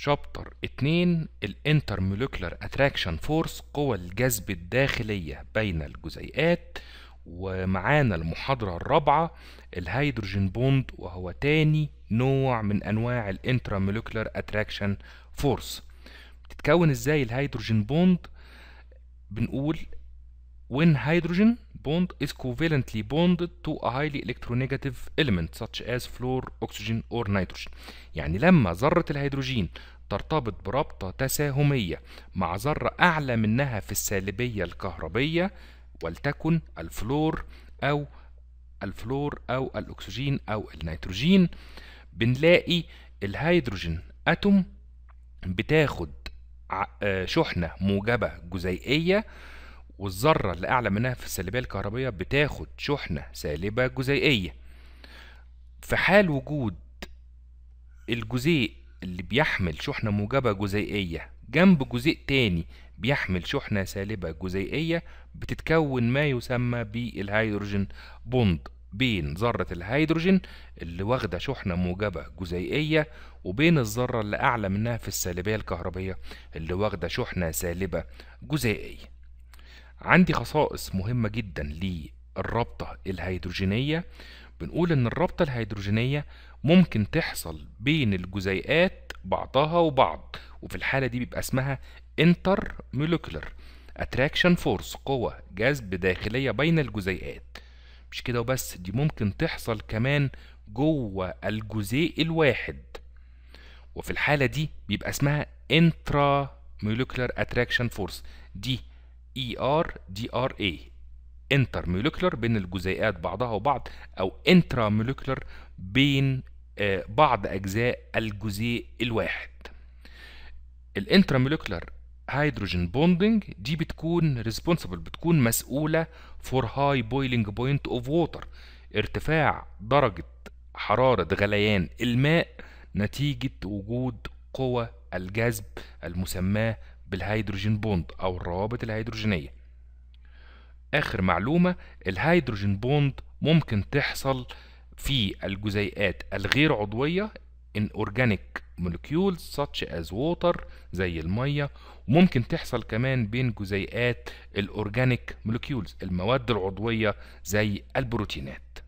شابتر 2 الانتر مولكيولار اتراكشن فورس قوى الجذب الداخليه بين الجزيئات ومعانا المحاضره الرابعه الهيدروجين بوند وهو تاني نوع من انواع الانتر مولكيولار اتراكشن فورس بتتكون ازاي الهيدروجين بوند بنقول وين هيدروجين bond is covalently bonded to a highly electronegative element such as fluor, oxygen or nitrogen يعني لما ذرة الهيدروجين ترتبط برابطة تساهمية مع ذرة أعلى منها في السالبية الكهربية ولتكن الفلور أو الفلور أو الأكسجين أو النيتروجين بنلاقي الهيدروجين أتوم بتاخد آه، شحنة موجبة جزيئية والذرة اللي أعلى منها في السالبية الكهربية بتاخد شحنة سالبة جزيئية في حال وجود الجزيء اللي بيحمل شحنة موجبة جزيئية جنب جزيء تاني بيحمل شحنة سالبة جزيئية بتتكون ما يسمى بالهيدروجين بوند بين ذرة الهيدروجين اللي واخدة شحنة موجبة جزيئية وبين الذرة اللي أعلى منها في السالبية الكهربية اللي واخدة شحنة سالبة جزيئية عندي خصائص مهمة جدا للرابطة الهيدروجينية بنقول إن الرابطة الهيدروجينية ممكن تحصل بين الجزيئات بعضها وبعض وفي الحالة دي بيبقى اسمها انتر مولكولر اتراكشن فورس قوة جذب داخلية بين الجزيئات مش كده وبس دي ممكن تحصل كمان جوه الجزيء الواحد وفي الحالة دي بيبقى اسمها انترا مولكولر اتراكشن فورس دي ERDRA intermolecular بين الجزيئات بعضها وبعض او intramolecular بين آه، بعض اجزاء الجزيء الواحد الانترامولكولر هيدروجين بوندنج دي بتكون ريسبونسبل بتكون مسؤوله فور هاي بويلنج بوينت اوف ووتر ارتفاع درجه حراره غليان الماء نتيجه وجود قوى الجذب المسماه بالهيدروجين بوند أو الروابط الهيدروجينية آخر معلومة الهيدروجين بوند ممكن تحصل في الجزيئات الغير عضوية ان اورجانيك molecules such as water زي المية وممكن تحصل كمان بين جزيئات الأورجانيك مولكيولز المواد العضوية زي البروتينات